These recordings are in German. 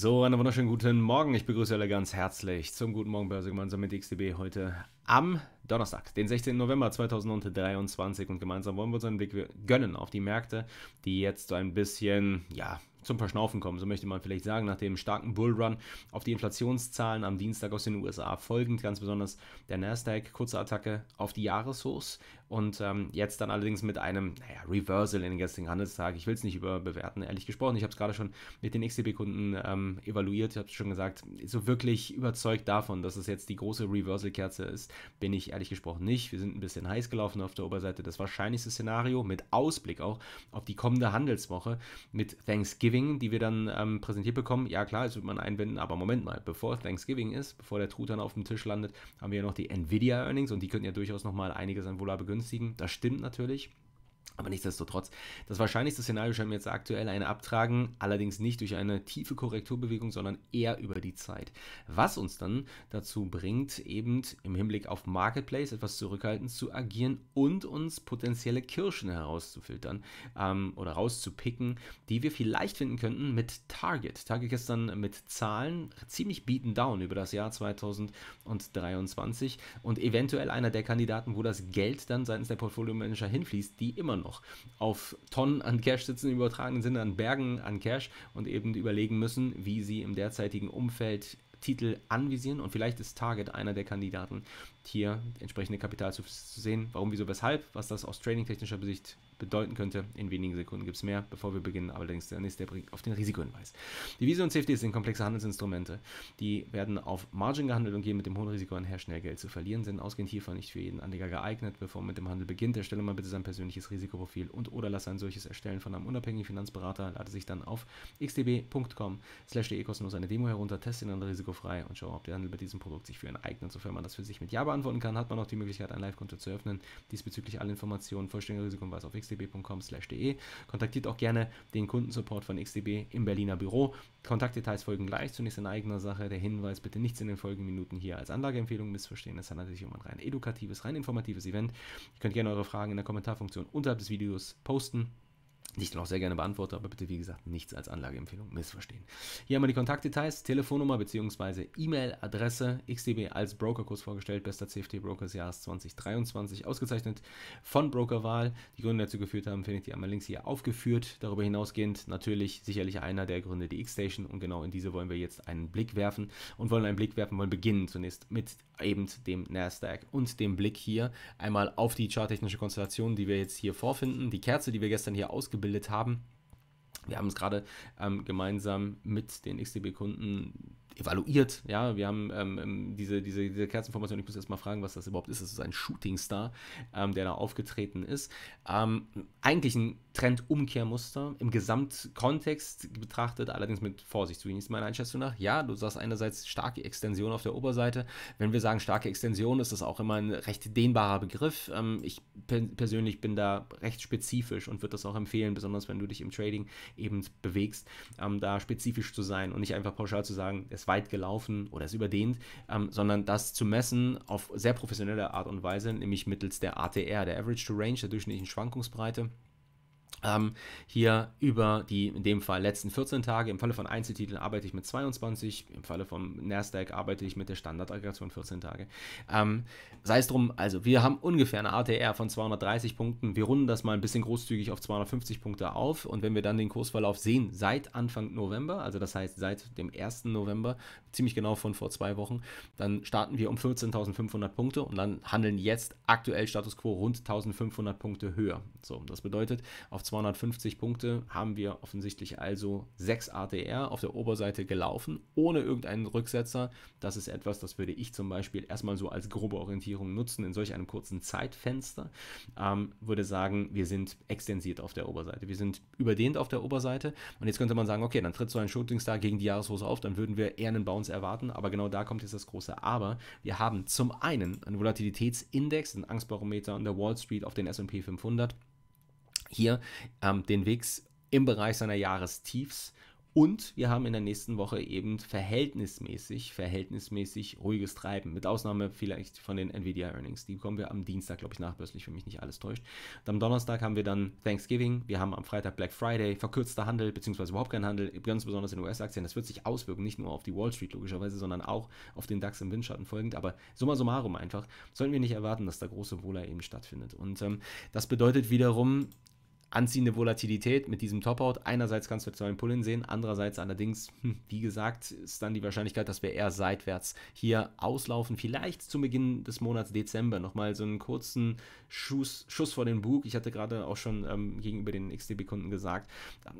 So, einen wunderschönen guten Morgen. Ich begrüße alle ganz herzlich zum Guten Morgen Börse gemeinsam mit XDB heute am Donnerstag, den 16. November 2023 und gemeinsam wollen wir uns einen Blick gönnen auf die Märkte, die jetzt so ein bisschen, ja, zum Verschnaufen kommen, so möchte man vielleicht sagen, nach dem starken Bullrun auf die Inflationszahlen am Dienstag aus den USA folgend, ganz besonders der Nasdaq, kurze Attacke auf die Jahreshochs, und ähm, jetzt dann allerdings mit einem naja, Reversal in den gestrigen Handelstag. Ich will es nicht überbewerten, ehrlich gesprochen. Ich habe es gerade schon mit den XTB-Kunden ähm, evaluiert. Ich habe es schon gesagt, so wirklich überzeugt davon, dass es jetzt die große Reversal-Kerze ist, bin ich ehrlich gesprochen nicht. Wir sind ein bisschen heiß gelaufen auf der Oberseite. Das wahrscheinlichste Szenario mit Ausblick auch auf die kommende Handelswoche mit Thanksgiving, die wir dann ähm, präsentiert bekommen. Ja klar, es wird man einwenden, aber Moment mal, bevor Thanksgiving ist, bevor der Truthahn auf dem Tisch landet, haben wir ja noch die Nvidia-Earnings und die könnten ja durchaus nochmal einiges an Volar begünstigen begünstigen. Das stimmt natürlich. Aber nichtsdestotrotz, das wahrscheinlichste Szenario scheint mir jetzt aktuell ein Abtragen, allerdings nicht durch eine tiefe Korrekturbewegung, sondern eher über die Zeit. Was uns dann dazu bringt, eben im Hinblick auf Marketplace etwas zurückhaltend zu agieren und uns potenzielle Kirschen herauszufiltern ähm, oder rauszupicken, die wir vielleicht finden könnten mit Target. Target gestern mit Zahlen ziemlich beaten down über das Jahr 2023 und eventuell einer der Kandidaten, wo das Geld dann seitens der Portfolio Manager hinfließt, die immer noch auch auf Tonnen an Cash sitzen, im übertragenen Sinne an Bergen an Cash und eben überlegen müssen, wie sie im derzeitigen Umfeld Titel anvisieren und vielleicht ist Target einer der Kandidaten, hier entsprechende Kapital zu, sehen. Warum, wieso, weshalb, was das aus trading-technischer Sicht bedeuten könnte. In wenigen Sekunden gibt es mehr, bevor wir beginnen, allerdings der nächste bringt auf den Risikohinweis. Devisen und CFDs sind komplexe Handelsinstrumente, die werden auf Margin gehandelt und gehen mit dem hohen Risiko einher, schnell Geld zu verlieren, sind ausgehend hiervon nicht für jeden Anleger geeignet. Bevor man mit dem Handel beginnt, erstelle mal bitte sein persönliches Risikoprofil und oder lass ein solches erstellen von einem unabhängigen Finanzberater, lade sich dann auf xdb.com slash kostenlos eine Demo herunter, teste dann risikofrei und schaue, ob der Handel mit diesem Produkt sich für einen eignet. Sofern man das für sich mit Ja beantworten kann, hat man auch die Möglichkeit, ein Live-Konto zu öffnen. Diesbezüglich alle Informationen, vollständige Risikohinweis auf xdb xdb.com/de. Kontaktiert auch gerne den Kundensupport von XDB im Berliner Büro. Kontaktdetails folgen gleich. Zunächst in eigener Sache der Hinweis, bitte nichts in den folgenden Minuten hier als Anlageempfehlung missverstehen. Es handelt sich um ein rein edukatives, rein informatives Event. Ihr könnt gerne eure Fragen in der Kommentarfunktion unterhalb des Videos posten die ich dann auch sehr gerne beantworte, aber bitte, wie gesagt, nichts als Anlageempfehlung missverstehen. Hier haben wir die Kontaktdetails, Telefonnummer bzw. E-Mail-Adresse, XDB als Brokerkurs vorgestellt, bester CFD-Broker des Jahres 2023, ausgezeichnet von Brokerwahl. Die Gründe, die dazu geführt haben, findet ihr einmal links hier aufgeführt. Darüber hinausgehend natürlich sicherlich einer der Gründe die X-Station und genau in diese wollen wir jetzt einen Blick werfen und wollen einen Blick werfen, wollen beginnen zunächst mit eben dem Nasdaq und dem Blick hier einmal auf die charttechnische Konstellation, die wir jetzt hier vorfinden. Die Kerze, die wir gestern hier ausgebildet abgebildet haben. Wir haben es gerade ähm, gemeinsam mit den XDB-Kunden evaluiert. Ja, wir haben ähm, ähm diese, diese, diese Kerzenformation, ich muss erst mal fragen, was das überhaupt ist. Das ist ein Shooting Star, ähm, der da aufgetreten ist. Ähm, eigentlich ein Trendumkehrmuster im Gesamtkontext betrachtet, allerdings mit Vorsicht zu genießen, meiner Einschätzung nach. Ja, du sagst einerseits starke Extension auf der Oberseite. Wenn wir sagen starke Extension, ist das auch immer ein recht dehnbarer Begriff. Ähm, ich persönlich bin da recht spezifisch und würde das auch empfehlen, besonders wenn du dich im Trading eben bewegst, ähm, da spezifisch zu sein und nicht einfach pauschal zu sagen, es ist weit gelaufen oder es ist überdehnt, ähm, sondern das zu messen auf sehr professionelle Art und Weise, nämlich mittels der ATR, der Average to Range, der durchschnittlichen Schwankungsbreite ähm, hier über die, in dem Fall, letzten 14 Tage. Im Falle von Einzeltiteln arbeite ich mit 22, im Falle von NASDAQ arbeite ich mit der Standardaggregation 14 Tage. Ähm, sei es drum, also wir haben ungefähr eine ATR von 230 Punkten. Wir runden das mal ein bisschen großzügig auf 250 Punkte auf. Und wenn wir dann den Kursverlauf sehen, seit Anfang November, also das heißt seit dem 1. November, ziemlich genau von vor zwei Wochen, dann starten wir um 14.500 Punkte und dann handeln jetzt aktuell Status Quo rund 1.500 Punkte höher. So, das bedeutet, auf auf 250 Punkte haben wir offensichtlich also 6 ATR auf der Oberseite gelaufen, ohne irgendeinen Rücksetzer. Das ist etwas, das würde ich zum Beispiel erstmal so als grobe Orientierung nutzen in solch einem kurzen Zeitfenster. Ähm, würde sagen, wir sind extensiert auf der Oberseite. Wir sind überdehnt auf der Oberseite. Und jetzt könnte man sagen, okay, dann tritt so ein Shootingstar gegen die Jahreshose auf, dann würden wir eher einen Bounce erwarten. Aber genau da kommt jetzt das große Aber. Wir haben zum einen einen Volatilitätsindex, einen Angstbarometer an der Wall Street auf den SP 500 hier ähm, den Wix im Bereich seiner Jahrestiefs. Und wir haben in der nächsten Woche eben verhältnismäßig, verhältnismäßig ruhiges Treiben. Mit Ausnahme vielleicht von den Nvidia Earnings. Die kommen wir am Dienstag, glaube ich, nachbörslich, wenn mich nicht alles täuscht. Und am Donnerstag haben wir dann Thanksgiving. Wir haben am Freitag Black Friday, verkürzter Handel, beziehungsweise überhaupt kein Handel, ganz besonders in US-Aktien. Das wird sich auswirken, nicht nur auf die Wall Street logischerweise, sondern auch auf den DAX im Windschatten folgend. Aber summa summarum einfach, sollten wir nicht erwarten, dass da große Wohler eben stattfindet. Und ähm, das bedeutet wiederum, anziehende Volatilität mit diesem Topout. Einerseits kannst du jetzt einen Pull-In sehen, andererseits allerdings, hm, wie gesagt, ist dann die Wahrscheinlichkeit, dass wir eher seitwärts hier auslaufen. Vielleicht zum Beginn des Monats Dezember nochmal so einen kurzen Schuss, Schuss vor den Bug. Ich hatte gerade auch schon ähm, gegenüber den XDB-Kunden gesagt,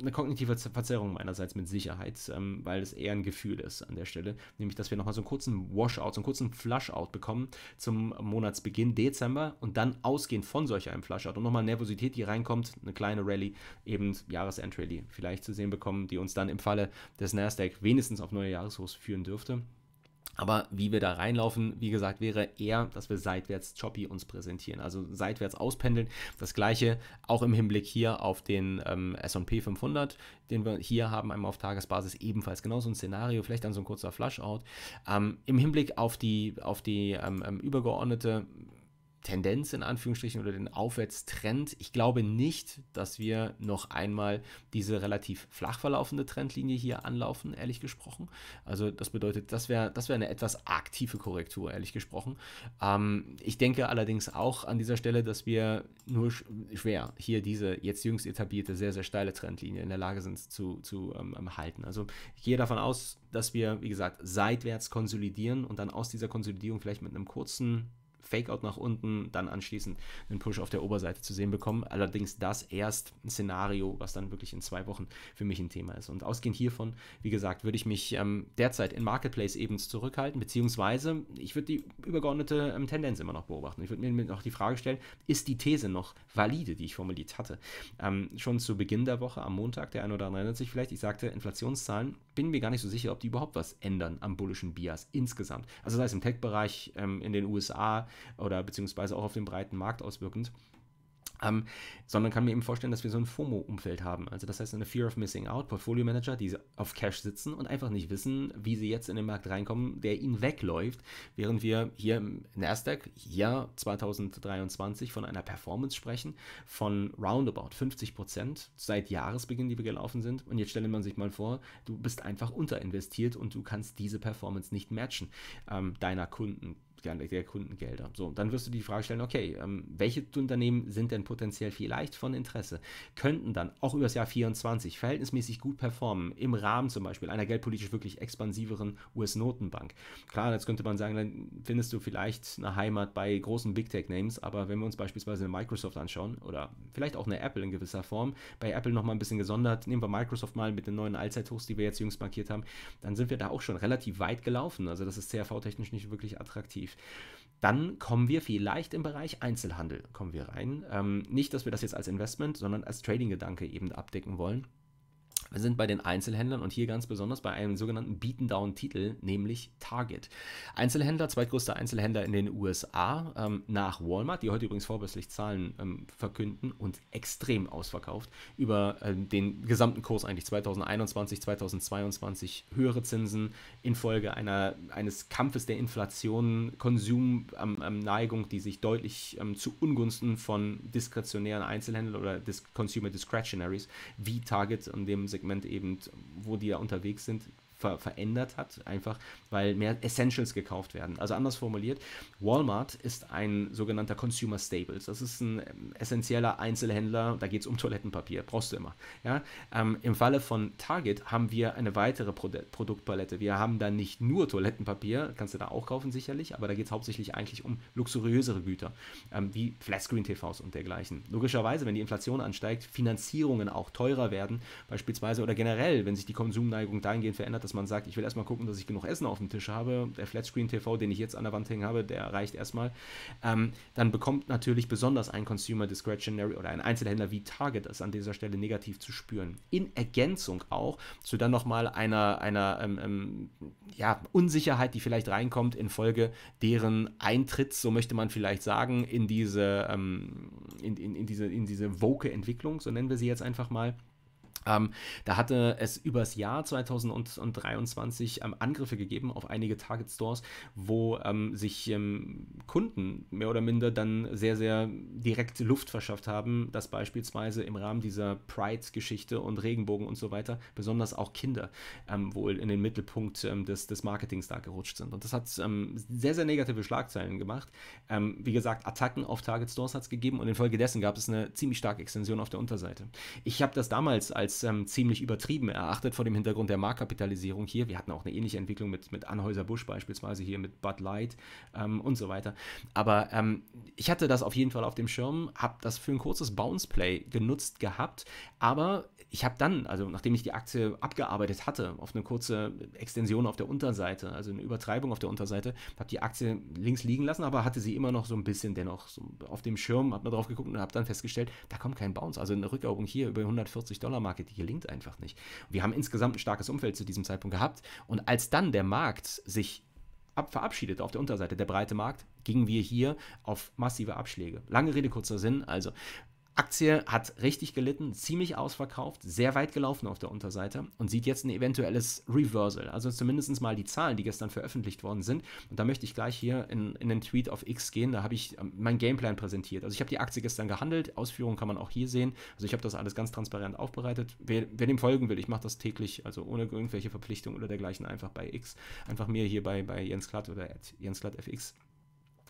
eine kognitive Verzerrung meinerseits mit Sicherheit, ähm, weil es eher ein Gefühl ist an der Stelle, nämlich, dass wir nochmal so einen kurzen Washout, so einen kurzen Flushout bekommen zum Monatsbeginn Dezember und dann ausgehend von solch einem Flushout und nochmal Nervosität, die reinkommt, eine kleine Rallye, eben Jahresendrallye vielleicht zu sehen bekommen, die uns dann im Falle des Nasdaq wenigstens auf neue Jahreshochs führen dürfte. Aber wie wir da reinlaufen, wie gesagt, wäre eher, dass wir seitwärts choppy uns präsentieren, also seitwärts auspendeln. Das gleiche auch im Hinblick hier auf den ähm, SP 500, den wir hier haben, einmal auf Tagesbasis ebenfalls genauso ein Szenario, vielleicht dann so ein kurzer Flashout. Ähm, Im Hinblick auf die, auf die ähm, ähm übergeordnete Tendenz in Anführungsstrichen oder den Aufwärtstrend. Ich glaube nicht, dass wir noch einmal diese relativ flach verlaufende Trendlinie hier anlaufen, ehrlich gesprochen. Also das bedeutet, das wäre das wär eine etwas aktive Korrektur, ehrlich gesprochen. Ähm, ich denke allerdings auch an dieser Stelle, dass wir nur sch schwer hier diese jetzt jüngst etablierte, sehr, sehr steile Trendlinie in der Lage sind zu, zu ähm, ähm halten. Also ich gehe davon aus, dass wir, wie gesagt, seitwärts konsolidieren und dann aus dieser Konsolidierung vielleicht mit einem kurzen Fakeout nach unten, dann anschließend einen Push auf der Oberseite zu sehen bekommen. Allerdings das erst ein Szenario, was dann wirklich in zwei Wochen für mich ein Thema ist. Und ausgehend hiervon, wie gesagt, würde ich mich ähm, derzeit in Marketplace eben zurückhalten, beziehungsweise ich würde die übergeordnete ähm, Tendenz immer noch beobachten. Ich würde mir noch die Frage stellen, ist die These noch valide, die ich formuliert hatte? Ähm, schon zu Beginn der Woche, am Montag, der eine oder andere erinnert sich vielleicht, ich sagte, Inflationszahlen, bin mir gar nicht so sicher, ob die überhaupt was ändern am bullischen Bias insgesamt. Also sei es im Tech-Bereich ähm, in den USA, oder beziehungsweise auch auf den breiten Markt auswirkend. Ähm, sondern kann mir eben vorstellen, dass wir so ein FOMO-Umfeld haben. Also das heißt eine Fear of Missing Out, Portfolio-Manager, die auf Cash sitzen und einfach nicht wissen, wie sie jetzt in den Markt reinkommen, der ihnen wegläuft, während wir hier im Nasdaq, Jahr 2023 von einer Performance sprechen, von roundabout 50 Prozent seit Jahresbeginn, die wir gelaufen sind. Und jetzt stelle man sich mal vor, du bist einfach unterinvestiert und du kannst diese Performance nicht matchen ähm, deiner Kunden der Kundengelder. So, dann wirst du die Frage stellen, okay, ähm, welche Unternehmen sind denn potenziell vielleicht von Interesse, könnten dann auch über das Jahr 24 verhältnismäßig gut performen, im Rahmen zum Beispiel einer geldpolitisch wirklich expansiveren US-Notenbank. Klar, jetzt könnte man sagen, dann findest du vielleicht eine Heimat bei großen Big Tech-Names, aber wenn wir uns beispielsweise eine Microsoft anschauen oder vielleicht auch eine Apple in gewisser Form, bei Apple nochmal ein bisschen gesondert, nehmen wir Microsoft mal mit den neuen Allzeithochs, die wir jetzt jüngst markiert haben, dann sind wir da auch schon relativ weit gelaufen. Also das ist CRV-technisch nicht wirklich attraktiv positiv. Dann kommen wir vielleicht im Bereich Einzelhandel kommen wir rein. Ähm, nicht, dass wir das jetzt als Investment, sondern als Trading-Gedanke eben abdecken wollen sind bei den Einzelhändlern und hier ganz besonders bei einem sogenannten beaten titel nämlich Target. Einzelhändler, zweitgrößter Einzelhändler in den USA ähm, nach Walmart, die heute übrigens vorbörslich Zahlen ähm, verkünden und extrem ausverkauft, über äh, den gesamten Kurs eigentlich 2021, 2022 höhere Zinsen infolge einer, eines Kampfes der Inflation, Konsumneigung, ähm, ähm die sich deutlich ähm, zu Ungunsten von diskretionären Einzelhändlern oder Dis Consumer Discretionaries wie Target und dem Segment Segment eben, wo die ja unterwegs sind, ver verändert hat, einfach weil mehr Essentials gekauft werden. Also anders formuliert, Walmart ist ein sogenannter Consumer Staples. Das ist ein ähm, essentieller Einzelhändler, da geht es um Toilettenpapier, brauchst du immer. Ja? Ähm, Im Falle von Target haben wir eine weitere Pro Produktpalette. Wir haben da nicht nur Toilettenpapier, kannst du da auch kaufen sicherlich, aber da geht es hauptsächlich eigentlich um luxuriösere Güter, ähm, wie Flatscreen-TVs und dergleichen. Logischerweise, wenn die Inflation ansteigt, Finanzierungen auch teurer werden, beispielsweise oder generell, wenn sich die Konsumneigung dahingehend verändert, dass dass man sagt, ich will erstmal gucken, dass ich genug Essen auf dem Tisch habe. Der Flatscreen-TV, den ich jetzt an der Wand hängen habe, der reicht erstmal. Ähm, dann bekommt natürlich besonders ein Consumer Discretionary oder ein Einzelhändler wie Target es an dieser Stelle negativ zu spüren. In Ergänzung auch zu dann nochmal einer, einer ähm, ähm, ja, Unsicherheit, die vielleicht reinkommt infolge deren Eintritts, so möchte man vielleicht sagen, in diese, ähm, in, in, in, diese, in diese woke Entwicklung, so nennen wir sie jetzt einfach mal. Ähm, da hatte es übers Jahr 2023 ähm, Angriffe gegeben auf einige Target Stores, wo ähm, sich ähm, Kunden mehr oder minder dann sehr, sehr direkt Luft verschafft haben, dass beispielsweise im Rahmen dieser Pride-Geschichte und Regenbogen und so weiter besonders auch Kinder ähm, wohl in den Mittelpunkt ähm, des, des Marketings da gerutscht sind. Und das hat sehr, sehr negative Schlagzeilen gemacht. wie gesagt, Attacken auf Target Stores hat es gegeben und infolgedessen gab es eine ziemlich starke Extension auf der Unterseite. Ich habe das damals als als ähm, ziemlich übertrieben erachtet vor dem Hintergrund der Marktkapitalisierung hier. Wir hatten auch eine ähnliche Entwicklung mit, mit Anhäuser-Busch beispielsweise hier mit Bud Light ähm, und so weiter. Aber ähm, ich hatte das auf jeden Fall auf dem Schirm, habe das für ein kurzes Bounce-Play genutzt gehabt, aber ich habe dann, also nachdem ich die Aktie abgearbeitet hatte, auf eine kurze Extension auf der Unterseite, also eine Übertreibung auf der Unterseite, habe die Aktie links liegen lassen, aber hatte sie immer noch so ein bisschen dennoch so auf dem Schirm, habe mal drauf geguckt und habe dann festgestellt, da kommt kein Bounce. Also eine Rückerobung hier über 140 Dollar Marke Market, die gelingt einfach nicht. Wir haben insgesamt ein starkes Umfeld zu diesem Zeitpunkt gehabt und als dann der Markt sich ab, verabschiedet auf der Unterseite, der breite Markt, gingen wir hier auf massive Abschläge. Lange Rede, kurzer Sinn. Also, Aktie hat richtig gelitten, ziemlich ausverkauft, sehr weit gelaufen auf der Unterseite und sieht jetzt ein eventuelles Reversal. Also zumindest mal die Zahlen, die gestern veröffentlicht worden sind. Und da möchte ich gleich hier in, in den Tweet auf X gehen. Da habe ich ähm, meinen Gameplan präsentiert. Also ich habe die Aktie gestern gehandelt. Ausführungen kann man auch hier sehen. Also ich habe das alles ganz transparent aufbereitet. Wer, wer dem folgen will, ich mache das täglich, also ohne irgendwelche Verpflichtungen oder dergleichen, einfach bei X. Einfach mir hier bei, bei Jens Klatt oder Jens Klatt FX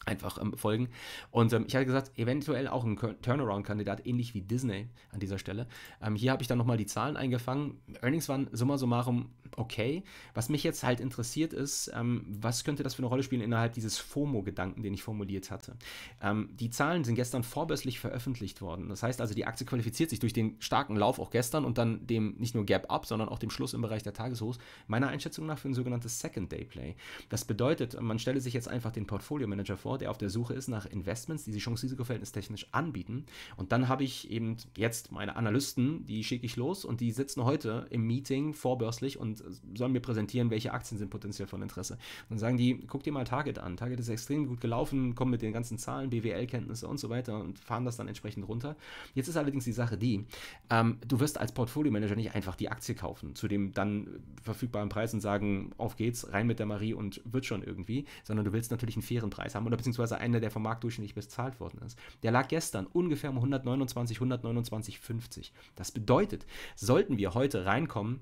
einfach ähm, folgen. Und ähm, ich hatte gesagt, eventuell auch ein Turnaround-Kandidat, ähnlich wie Disney an dieser Stelle. Ähm, hier habe ich dann nochmal die Zahlen eingefangen. Earnings waren summa summarum okay. Was mich jetzt halt interessiert ist, ähm, was könnte das für eine Rolle spielen innerhalb dieses FOMO-Gedanken, den ich formuliert hatte. Ähm, die Zahlen sind gestern vorbörslich veröffentlicht worden. Das heißt also, die Aktie qualifiziert sich durch den starken Lauf auch gestern und dann dem nicht nur Gap-Up, sondern auch dem Schluss im Bereich der Tageshochs, meiner Einschätzung nach für ein sogenanntes Second-Day-Play. Das bedeutet, man stelle sich jetzt einfach den Portfolio-Manager vor, Investor, der auf der Suche ist nach Investments, die sich Chance-Risiko-Verhältnis technisch anbieten. Und dann habe ich eben jetzt meine Analysten, die schicke ich los und die sitzen heute im Meeting vorbörslich und sollen mir präsentieren, welche Aktien sind potenziell von Interesse. dann sagen die, guck dir mal Target an. Target ist extrem gut gelaufen, kommen mit den ganzen Zahlen, BWL-Kenntnisse und so weiter und fahren das dann entsprechend runter. Jetzt ist allerdings die Sache die, ähm, du wirst als Portfolio-Manager nicht einfach die Aktie kaufen zu dem dann verfügbaren Preis und sagen, auf geht's, rein mit der Marie und wird schon irgendwie, sondern du willst natürlich einen fairen Preis haben oder beziehungsweise einer, der vom Markt durchschnittlich bezahlt worden ist. Der lag gestern ungefähr um 129, 129,50. Das bedeutet, sollten wir heute reinkommen,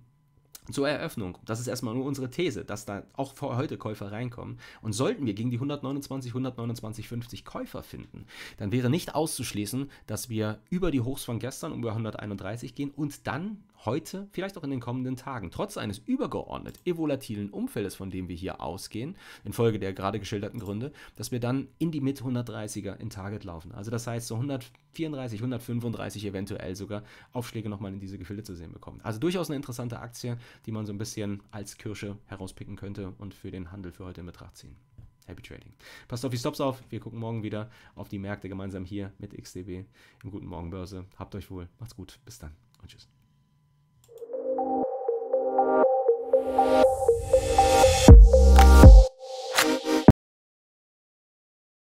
zur Eröffnung, das ist erstmal nur unsere These, dass da auch vor heute Käufer reinkommen. Und sollten wir gegen die 129, 129,50 Käufer finden, dann wäre nicht auszuschließen, dass wir über die Hochs von gestern, um 131 gehen und dann heute, vielleicht auch in den kommenden Tagen, trotz eines übergeordnet evolatilen Umfeldes, von dem wir hier ausgehen, infolge der gerade geschilderten Gründe, dass wir dann in die Mitte 130er in Target laufen. Also das heißt so 134, 135 eventuell sogar Aufschläge nochmal in diese Gefilde zu sehen bekommen. Also durchaus eine interessante Aktie, die man so ein bisschen als Kirsche herauspicken könnte und für den Handel für heute in Betracht ziehen. Happy Trading. Passt auf die Stops auf. Wir gucken morgen wieder auf die Märkte gemeinsam hier mit XDB im Guten Morgen Börse. Habt euch wohl. Macht's gut. Bis dann und tschüss.